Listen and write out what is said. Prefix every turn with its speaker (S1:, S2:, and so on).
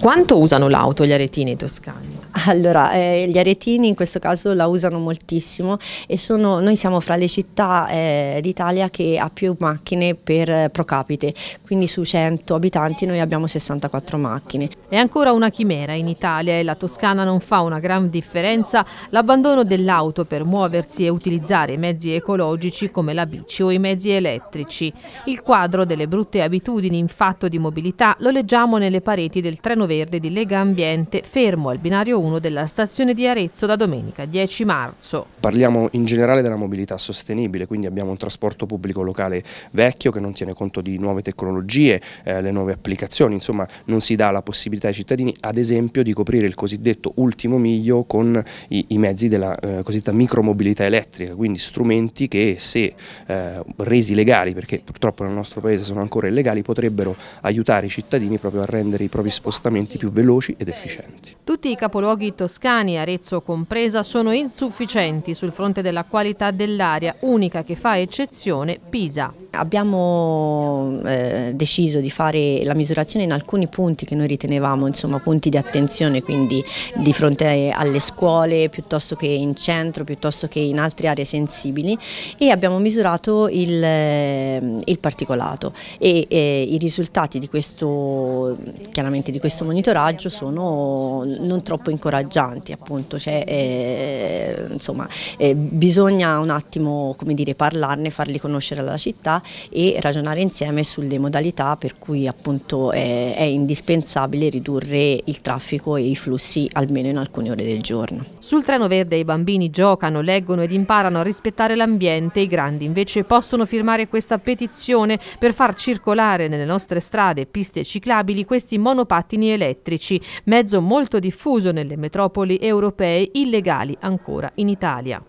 S1: Quanto usano l'auto gli aretini toscani?
S2: Allora, eh, gli aretini in questo caso la usano moltissimo e sono, noi siamo fra le città eh, d'Italia che ha più macchine per eh, pro capite, quindi su 100 abitanti noi abbiamo 64 macchine.
S1: È ancora una chimera in Italia e la Toscana non fa una gran differenza l'abbandono dell'auto per muoversi e utilizzare i mezzi ecologici come la bici o i mezzi elettrici. Il quadro delle brutte abitudini in fatto di mobilità lo leggiamo nelle pareti del treno verde di Lega Ambiente fermo al binario 1 della stazione di Arezzo da domenica 10 marzo.
S3: Parliamo in generale della mobilità sostenibile, quindi abbiamo un trasporto pubblico locale vecchio che non tiene conto di nuove tecnologie, eh, le nuove applicazioni, insomma non si dà la possibilità ai cittadini ad esempio di coprire il cosiddetto ultimo miglio con i, i mezzi della eh, cosiddetta micromobilità elettrica, quindi strumenti che se eh, resi legali, perché purtroppo nel nostro paese sono ancora illegali, potrebbero aiutare i cittadini proprio a rendere i propri spostamenti spostamenti più veloci ed efficienti.
S1: Tutti i capoluoghi toscani, Arezzo compresa, sono insufficienti sul fronte della qualità dell'aria, unica che fa eccezione Pisa.
S2: Abbiamo eh, deciso di fare la misurazione in alcuni punti che noi ritenevamo insomma, punti di attenzione, quindi di fronte alle scuole piuttosto che in centro, piuttosto che in altre aree sensibili e abbiamo misurato il, eh, il particolato e, e eh, i risultati di questo, di questo, monitoraggio sono non troppo incoraggianti, appunto, cioè, eh, insomma, eh, bisogna un attimo dire, parlarne, farli conoscere alla città e ragionare insieme sulle modalità per cui appunto è, è indispensabile ridurre il traffico e i flussi almeno in alcune ore del giorno. Sul treno verde i bambini
S1: giocano, leggono ed imparano a rispettare l'ambiente, i grandi invece possono firmare questa petizione per far circolare nelle nostre strade e piste ciclabili questi monopattini elettrici, mezzo molto diffuso nelle metropoli europee, illegali ancora in Italia.